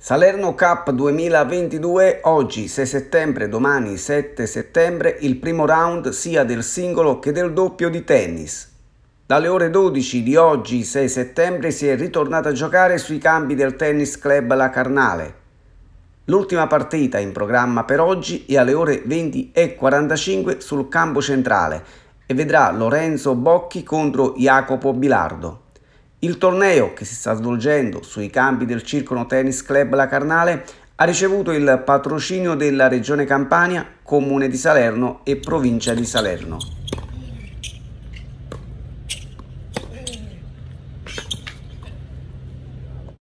Salerno Cup 2022 oggi 6 settembre, domani 7 settembre, il primo round sia del singolo che del doppio di tennis. Dalle ore 12 di oggi 6 settembre si è ritornata a giocare sui campi del Tennis Club La Carnale. L'ultima partita in programma per oggi è alle ore 20.45 sul campo centrale e vedrà Lorenzo Bocchi contro Jacopo Bilardo. Il torneo che si sta svolgendo sui campi del Circolo Tennis Club La Carnale ha ricevuto il patrocinio della Regione Campania, Comune di Salerno e Provincia di Salerno.